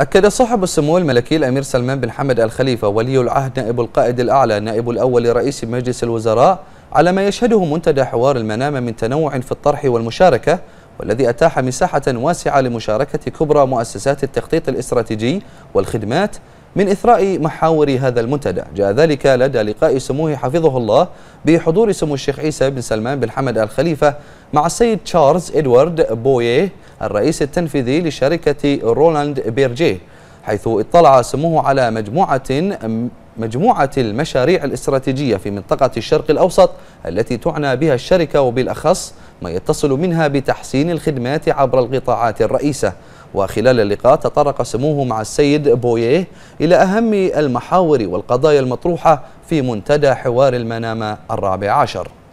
أكد صاحب السمو الملكي الأمير سلمان بن حمد الخليفة ولي العهد نائب القائد الأعلى نائب الأول لرئيس مجلس الوزراء على ما يشهده منتدى حوار المنامة من تنوع في الطرح والمشاركة والذي أتاح مساحة واسعة لمشاركة كبرى مؤسسات التخطيط الاستراتيجي والخدمات من إثراء محاور هذا المنتدى جاء ذلك لدى لقاء سموه حفظه الله بحضور سمو الشيخ عيسى بن سلمان بن حمد الخليفة مع السيد تشارلز إدوارد بويه الرئيس التنفيذي لشركة رولاند بيرجيه حيث اطلع سموه على مجموعة مجموعة المشاريع الاستراتيجية في منطقة الشرق الأوسط التي تعنى بها الشركة وبالأخص ما يتصل منها بتحسين الخدمات عبر القطاعات الرئيسة وخلال اللقاء تطرق سموه مع السيد بويه إلى أهم المحاور والقضايا المطروحة في منتدى حوار المنامة الرابع عشر